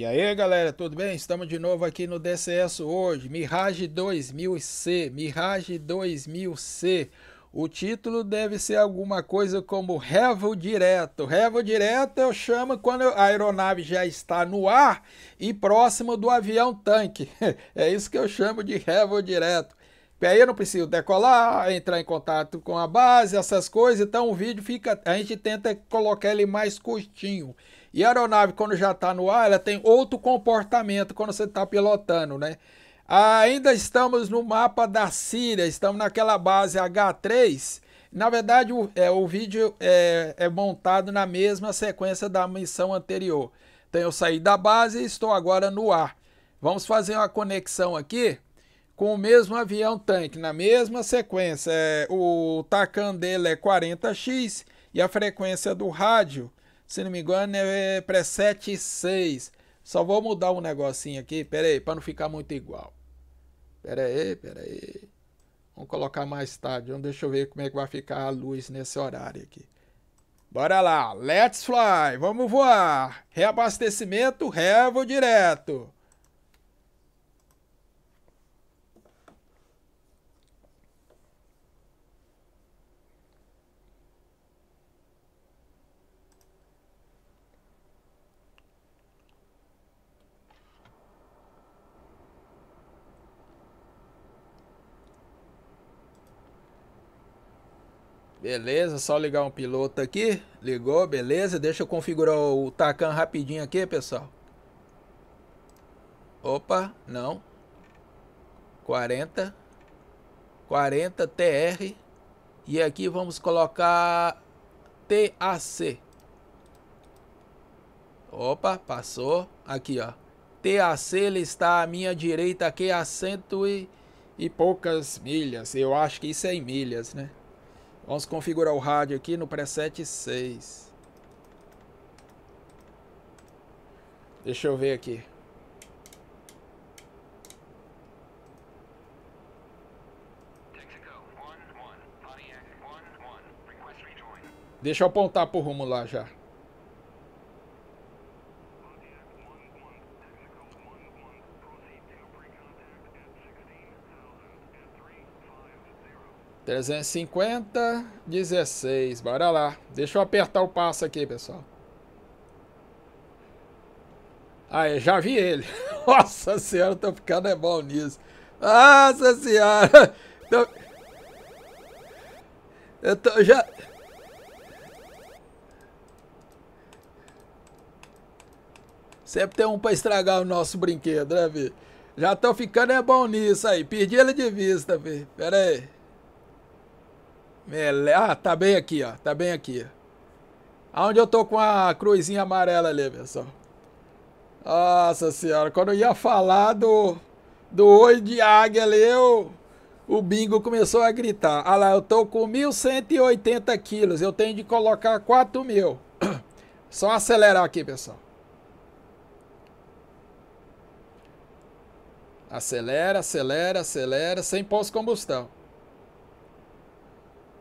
E aí galera, tudo bem? Estamos de novo aqui no DCS hoje, Mirage 2000C, Mirage 2000C. O título deve ser alguma coisa como Revo Direto. Revo Direto eu chamo quando a aeronave já está no ar e próximo do avião tanque. É isso que eu chamo de Revo Direto. Aí eu não preciso decolar, entrar em contato com a base, essas coisas. Então o vídeo fica. A gente tenta colocar ele mais curtinho. E a aeronave, quando já está no ar, ela tem outro comportamento quando você está pilotando, né? Ainda estamos no mapa da Síria, estamos naquela base H3. Na verdade, o, é, o vídeo é, é montado na mesma sequência da missão anterior. Então eu saí da base e estou agora no ar. Vamos fazer uma conexão aqui com o mesmo avião tanque, na mesma sequência. É, o tacan dele é 40x e a frequência do rádio, se não me engano, é preset 6. Só vou mudar um negocinho aqui, pera aí, para não ficar muito igual. Pera aí, pera aí. Vamos colocar mais tarde. deixa eu ver como é que vai ficar a luz nesse horário aqui. Bora lá, let's fly, vamos voar. Reabastecimento, revo direto. Beleza, só ligar um piloto aqui. Ligou, beleza. Deixa eu configurar o Tacan rapidinho aqui, pessoal. Opa, não. 40. 40 TR. E aqui vamos colocar TAC. Opa, passou. Aqui, ó. TAC ele está à minha direita aqui a cento e, e poucas milhas. Eu acho que isso é em milhas, né? Vamos configurar o rádio aqui no preset 6. Deixa eu ver aqui. Deixa eu apontar pro rumo lá já. 350, 16. Bora lá. Deixa eu apertar o passo aqui, pessoal. Aí, já vi ele. Nossa senhora, tô ficando é bom nisso. Nossa senhora. Tô... Eu tô já... Sempre tem um pra estragar o nosso brinquedo, né, Vi? Já tô ficando é bom nisso aí. Perdi ele de vista, Vi. Pera aí. Mele... É, ah, tá bem aqui, ó. Tá bem aqui. Aonde eu tô com a cruzinha amarela ali, pessoal. Nossa senhora, quando eu ia falar do, do oi de águia ali, eu, o bingo começou a gritar. Ah lá, eu tô com 1.180 quilos, eu tenho de colocar 4 mil. Só acelerar aqui, pessoal. Acelera, acelera, acelera, sem pós-combustão.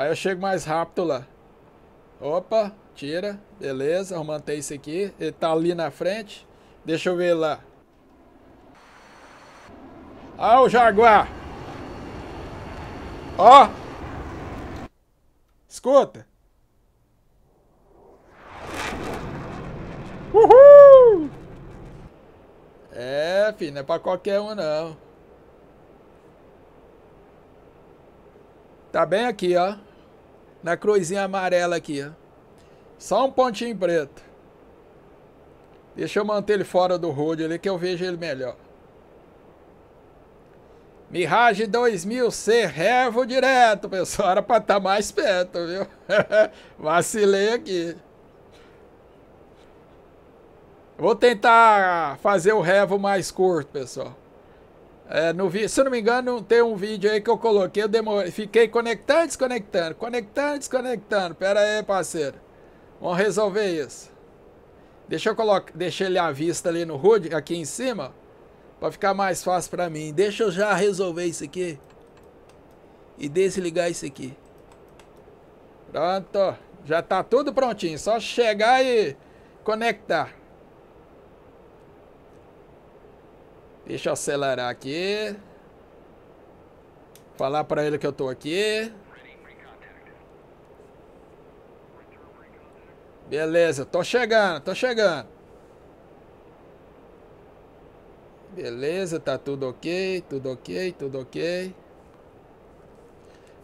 Aí eu chego mais rápido lá. Opa, tira. Beleza, manter isso aqui. Ele tá ali na frente. Deixa eu ver lá. Ah, o Jaguar. Ó. Escuta. Uhul! É, filho, não é pra qualquer um, não. Tá bem aqui, ó na cruzinha amarela aqui, ó. Só um pontinho preto. Deixa eu manter ele fora do road ali que eu vejo ele melhor. Mirage 2000 C, revo direto, pessoal. Era pra estar tá mais perto, viu? Vacilei aqui. Vou tentar fazer o revo mais curto, pessoal. É, no, se eu não me engano, tem um vídeo aí que eu coloquei, eu demorei, fiquei conectando, desconectando, conectando, desconectando. Pera aí, parceiro. Vamos resolver isso. Deixa eu colocar, deixa ele à vista ali no HUD, aqui em cima, para ficar mais fácil para mim. Deixa eu já resolver isso aqui e desligar isso aqui. Pronto, já tá tudo prontinho, só chegar e conectar. Deixa eu acelerar aqui. Falar pra ele que eu tô aqui. Beleza, tô chegando, tô chegando. Beleza, tá tudo ok, tudo ok, tudo ok.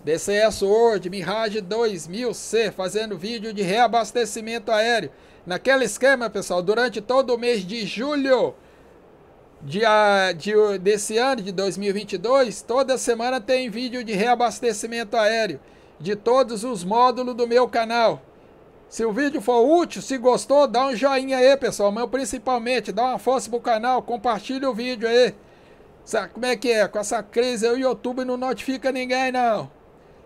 DCS World Mirage 2000C fazendo vídeo de reabastecimento aéreo. Naquele esquema, pessoal, durante todo o mês de julho Dia, de, desse ano de 2022, toda semana tem vídeo de reabastecimento aéreo de todos os módulos do meu canal. Se o vídeo for útil, se gostou, dá um joinha aí, pessoal. Mas principalmente, dá uma força pro canal, compartilha o vídeo aí. Sabe como é que é? Com essa crise aí, o YouTube não notifica ninguém, não.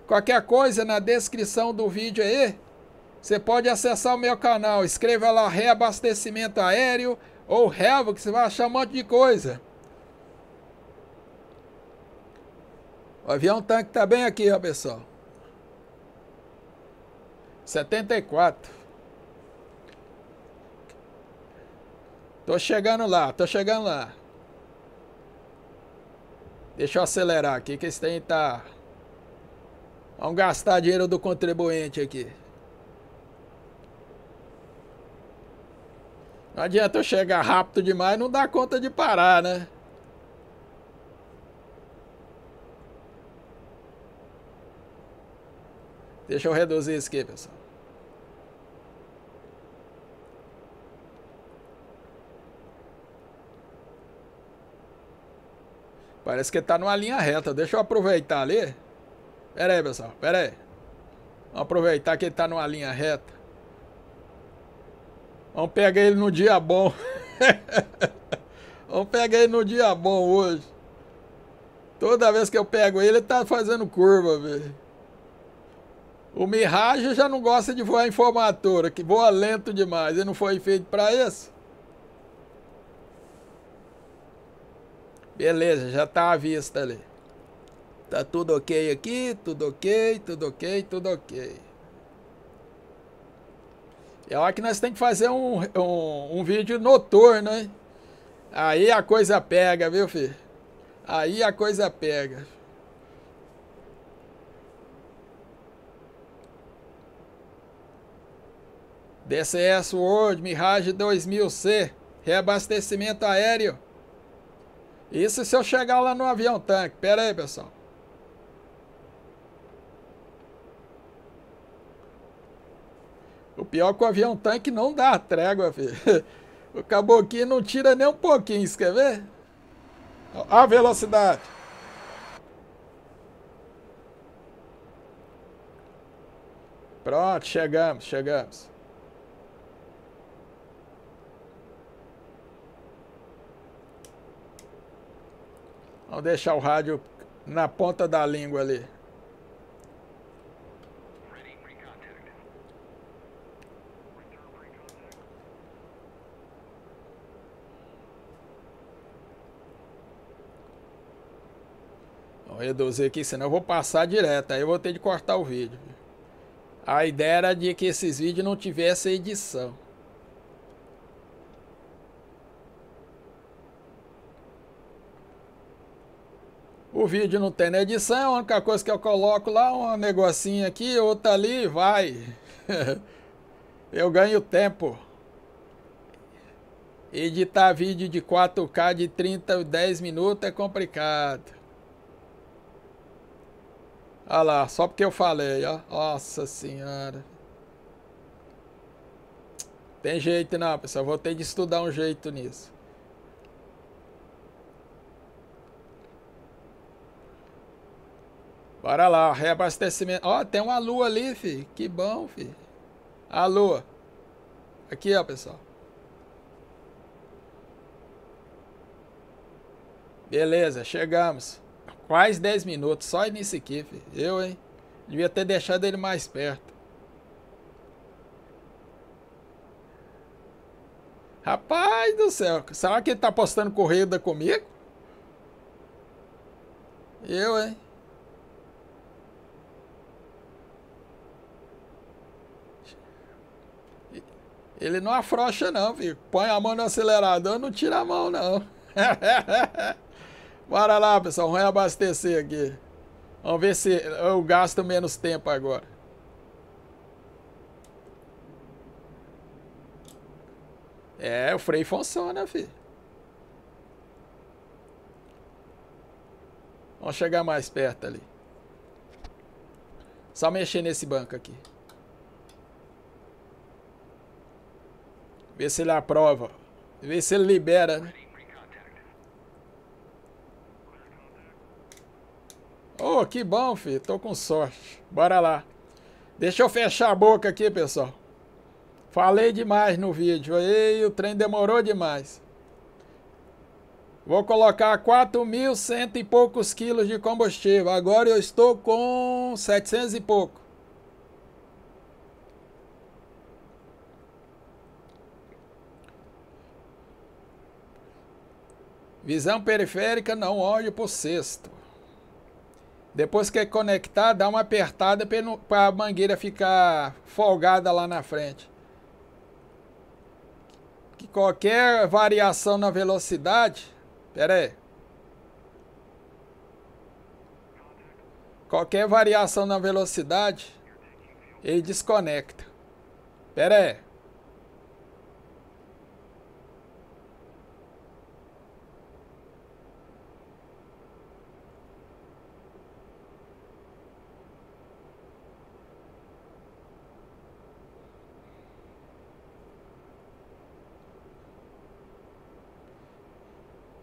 Qualquer coisa na descrição do vídeo aí, você pode acessar o meu canal. Escreva lá reabastecimento aéreo ou relva, que você vai achar um monte de coisa. O avião tanque tá bem aqui, ó, pessoal. 74. Tô chegando lá, tô chegando lá. Deixa eu acelerar aqui, que esse tem tá... Vamos gastar dinheiro do contribuinte aqui. Não adianta eu chegar rápido demais, não dá conta de parar, né? Deixa eu reduzir isso aqui, pessoal. Parece que tá numa linha reta. Deixa eu aproveitar ali. Pera aí, pessoal. Pera aí. Vamos aproveitar que ele tá numa linha reta. Vamos pegar ele no dia bom. Vamos pegar ele no dia bom hoje. Toda vez que eu pego ele, ele tá fazendo curva, velho. O Mirage já não gosta de voar em formatura, que voa lento demais. Ele não foi feito para isso? Beleza, já tá à vista ali. Tá tudo ok aqui, tudo ok, tudo ok, tudo ok. É hora que nós temos que fazer um, um, um vídeo noturno, hein? Aí a coisa pega, viu, filho? Aí a coisa pega. DCS World Mirage 2000C, reabastecimento aéreo. Isso se eu chegar lá no avião tanque. Pera aí, pessoal. O pior é que o avião tanque não dá trégua, filho. O caboclo não tira nem um pouquinho, isso quer ver? Olha a velocidade. Pronto, chegamos, chegamos. Vamos deixar o rádio na ponta da língua ali. reduzir aqui, senão eu vou passar direto, aí eu vou ter de cortar o vídeo. A ideia era de que esses vídeos não tivessem edição. O vídeo não tem edição, a única coisa que eu coloco lá é um negocinho aqui, outra ali vai. eu ganho tempo. Editar vídeo de 4K de 30 10 minutos é complicado. Olha lá, só porque eu falei, ó. Nossa senhora. Tem jeito não, pessoal. Vou ter de estudar um jeito nisso. Bora lá, reabastecimento. Ó, tem uma lua ali, fi. Que bom, fi. A lua. Aqui, ó, pessoal. Beleza, chegamos. Quase 10 minutos, só nisso aqui, filho. Eu, hein? Devia ter deixado ele mais perto. Rapaz do céu, será que ele tá postando corrida comigo? Eu, hein? Ele não afrouxa não, filho. Põe a mão no acelerador, não tira a mão não. Bora lá, pessoal. Vamos abastecer aqui. Vamos ver se eu gasto menos tempo agora. É, o freio funciona, filho. Vamos chegar mais perto ali. Só mexer nesse banco aqui. Ver se ele aprova. Ver se ele libera, né? Ô, oh, que bom, filho. Tô com sorte. Bora lá. Deixa eu fechar a boca aqui, pessoal. Falei demais no vídeo. Ei, o trem demorou demais. Vou colocar 4.100 e poucos quilos de combustível. Agora eu estou com 700 e pouco. Visão periférica, não olho para o sexto. Depois que é conectar, dá uma apertada para a mangueira ficar folgada lá na frente. Que qualquer variação na velocidade... Pera aí. Qualquer variação na velocidade, ele desconecta. Pera aí.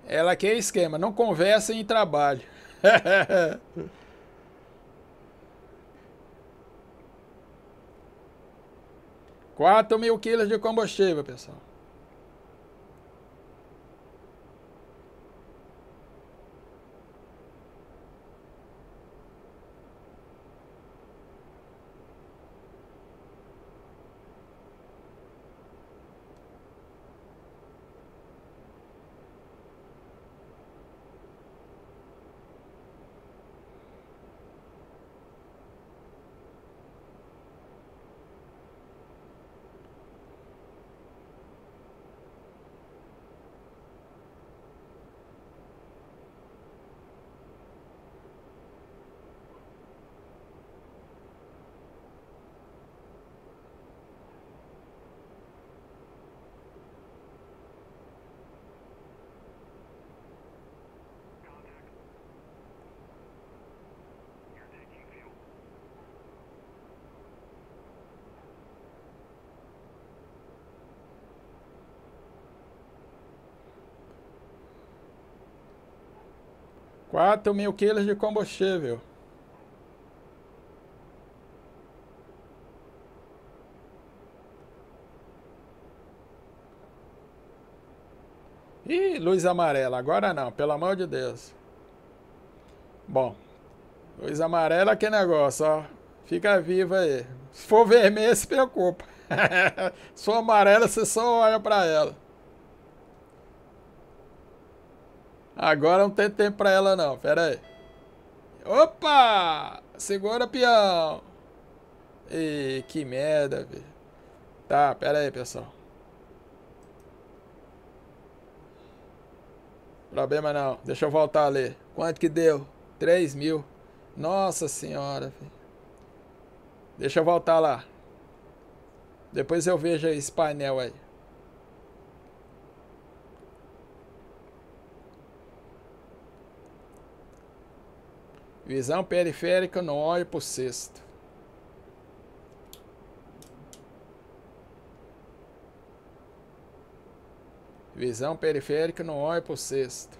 Ela quer é esquema, não conversa em trabalho. Quatro mil quilos de combustível, pessoal. 4 mil quilos de combustível. Ih, luz amarela, agora não, pelo amor de Deus. Bom, luz amarela é que negócio, ó. Fica viva aí. Se for vermelha, se preocupa. se for amarela, você só olha para ela. Agora não tem tempo pra ela não, pera aí. Opa! Segura, peão! E que merda, velho. Tá, pera aí, pessoal. Problema não. Deixa eu voltar ali. Quanto que deu? 3 mil. Nossa senhora, velho. Deixa eu voltar lá. Depois eu vejo esse painel aí. Visão periférica, não olho para o sexto. Visão periférica, não olho para o sexto.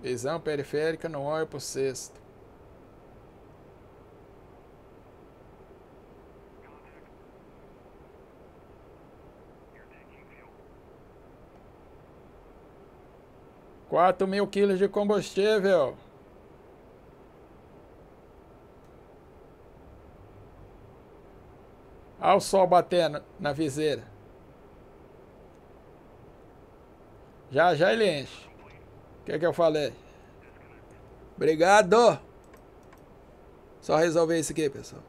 Visão periférica, não olho para o sexto. 4 mil quilos de combustível. Olha o sol batendo na viseira. Já, já ele enche. O que, é que eu falei? Obrigado! Só resolver isso aqui, pessoal.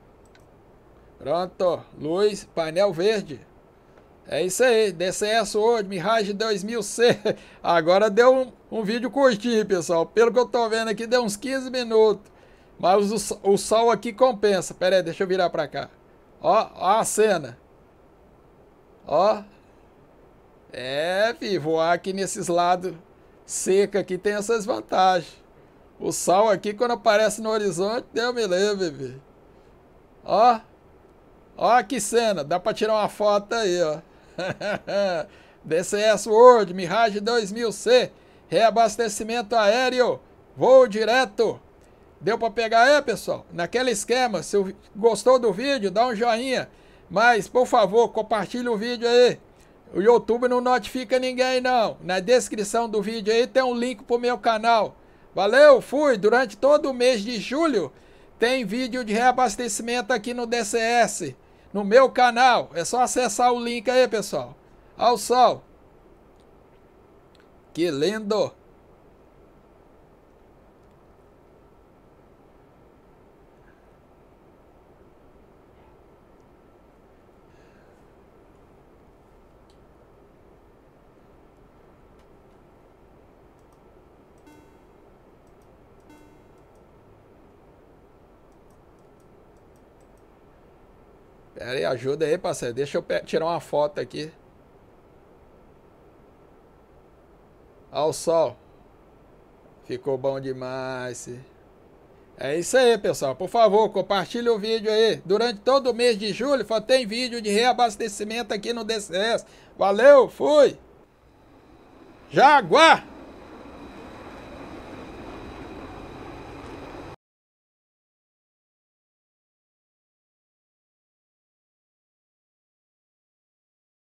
Pronto. Luz, painel verde. É isso aí, DCS World, Mirage 2000C. Agora deu um, um, vídeo curtinho, pessoal. Pelo que eu tô vendo aqui, deu uns 15 minutos. Mas o, o sol aqui compensa. Pera aí, deixa eu virar pra cá. Ó, ó a cena. Ó. É, fi, voar aqui nesses lados seca aqui tem essas vantagens. O sol aqui, quando aparece no horizonte, deu me lembro, filho. Ó. Ó que cena. Dá pra tirar uma foto aí, ó. DCS World Mirage 2000C, reabastecimento aéreo, voo direto. Deu para pegar aí, é, pessoal? Naquele esquema, se gostou do vídeo, dá um joinha. Mas, por favor, compartilhe o vídeo aí. O YouTube não notifica ninguém, não. Na descrição do vídeo aí tem um link pro meu canal. Valeu, fui! Durante todo o mês de julho tem vídeo de reabastecimento aqui no DCS no meu canal. É só acessar o link aí, pessoal. Ao sol. Que lindo! aí, ajuda aí, parceiro. Deixa eu tirar uma foto aqui. Olha o sol. Ficou bom demais. É isso aí, pessoal. Por favor, compartilhe o vídeo aí. Durante todo o mês de julho, só tem vídeo de reabastecimento aqui no DCS. Valeu, fui! Jaguar!